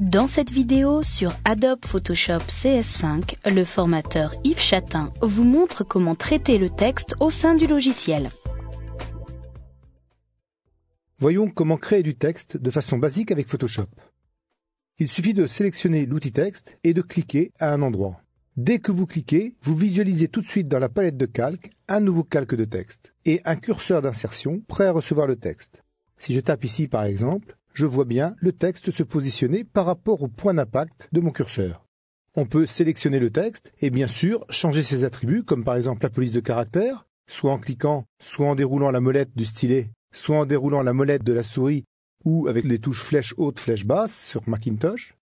Dans cette vidéo sur Adobe Photoshop CS5, le formateur Yves Chatin vous montre comment traiter le texte au sein du logiciel. Voyons comment créer du texte de façon basique avec Photoshop. Il suffit de sélectionner l'outil texte et de cliquer à un endroit. Dès que vous cliquez, vous visualisez tout de suite dans la palette de calques un nouveau calque de texte et un curseur d'insertion prêt à recevoir le texte. Si je tape ici par exemple, je vois bien le texte se positionner par rapport au point d'impact de mon curseur. On peut sélectionner le texte et bien sûr changer ses attributs comme par exemple la police de caractère, soit en cliquant, soit en déroulant la molette du stylet, soit en déroulant la molette de la souris ou avec les touches flèche haute, flèche basse sur Macintosh.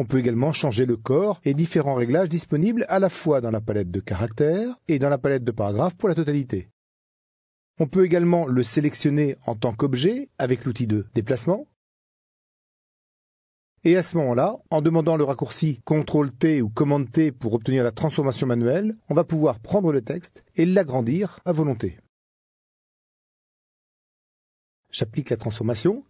On peut également changer le corps et différents réglages disponibles à la fois dans la palette de caractères et dans la palette de paragraphes pour la totalité. On peut également le sélectionner en tant qu'objet avec l'outil de déplacement. Et à ce moment-là, en demandant le raccourci CTRL-T ou cmd t pour obtenir la transformation manuelle, on va pouvoir prendre le texte et l'agrandir à volonté. J'applique la transformation.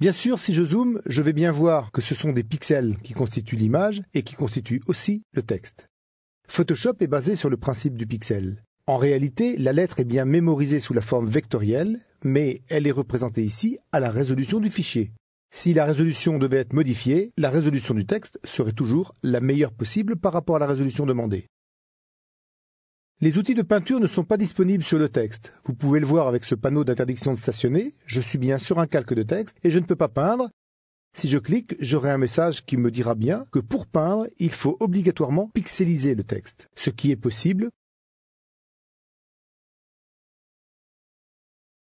Bien sûr, si je zoome, je vais bien voir que ce sont des pixels qui constituent l'image et qui constituent aussi le texte. Photoshop est basé sur le principe du pixel. En réalité, la lettre est bien mémorisée sous la forme vectorielle, mais elle est représentée ici à la résolution du fichier. Si la résolution devait être modifiée, la résolution du texte serait toujours la meilleure possible par rapport à la résolution demandée. Les outils de peinture ne sont pas disponibles sur le texte. Vous pouvez le voir avec ce panneau d'interdiction de stationner. Je suis bien sur un calque de texte et je ne peux pas peindre. Si je clique, j'aurai un message qui me dira bien que pour peindre, il faut obligatoirement pixeliser le texte, ce qui est possible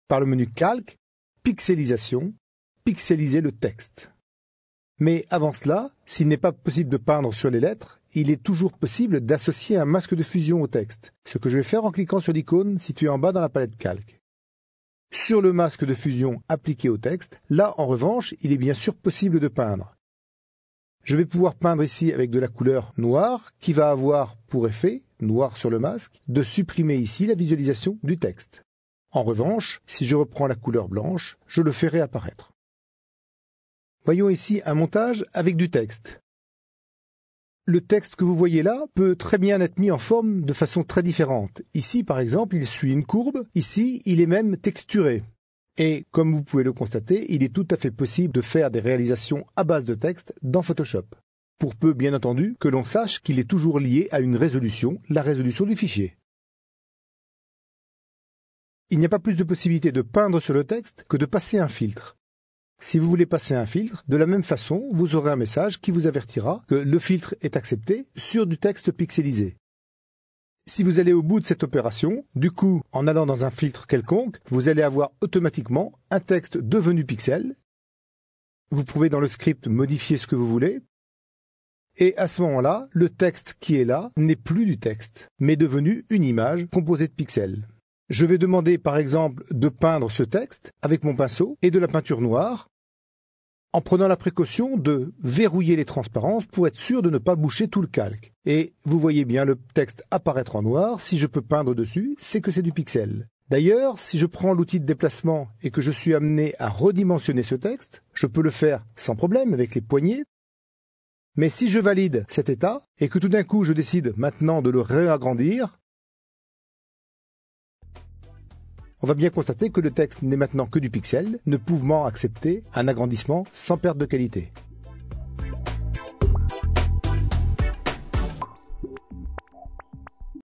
par le menu Calque, Pixelisation, pixeliser le texte. Mais avant cela, s'il n'est pas possible de peindre sur les lettres, il est toujours possible d'associer un masque de fusion au texte, ce que je vais faire en cliquant sur l'icône située en bas dans la palette Calque. Sur le masque de fusion appliqué au texte, là en revanche, il est bien sûr possible de peindre. Je vais pouvoir peindre ici avec de la couleur noire qui va avoir pour effet, noir sur le masque, de supprimer ici la visualisation du texte. En revanche, si je reprends la couleur blanche, je le ferai réapparaître. Voyons ici un montage avec du texte. Le texte que vous voyez là peut très bien être mis en forme de façon très différente. Ici, par exemple, il suit une courbe, ici, il est même texturé. Et comme vous pouvez le constater, il est tout à fait possible de faire des réalisations à base de texte dans Photoshop. Pour peu, bien entendu, que l'on sache qu'il est toujours lié à une résolution, la résolution du fichier. Il n'y a pas plus de possibilité de peindre sur le texte que de passer un filtre. Si vous voulez passer un filtre, de la même façon, vous aurez un message qui vous avertira que le filtre est accepté sur du texte pixelisé. Si vous allez au bout de cette opération, du coup, en allant dans un filtre quelconque, vous allez avoir automatiquement un texte devenu pixel. Vous pouvez dans le script modifier ce que vous voulez. Et à ce moment-là, le texte qui est là n'est plus du texte, mais devenu une image composée de pixels. Je vais demander par exemple de peindre ce texte avec mon pinceau et de la peinture noire, en prenant la précaution de verrouiller les transparences pour être sûr de ne pas boucher tout le calque. Et vous voyez bien le texte apparaître en noir, si je peux peindre dessus, c'est que c'est du pixel. D'ailleurs, si je prends l'outil de déplacement et que je suis amené à redimensionner ce texte, je peux le faire sans problème avec les poignets. Mais si je valide cet état et que tout d'un coup je décide maintenant de le réagrandir, on va bien constater que le texte n'est maintenant que du pixel, ne pouvant accepter un agrandissement sans perte de qualité.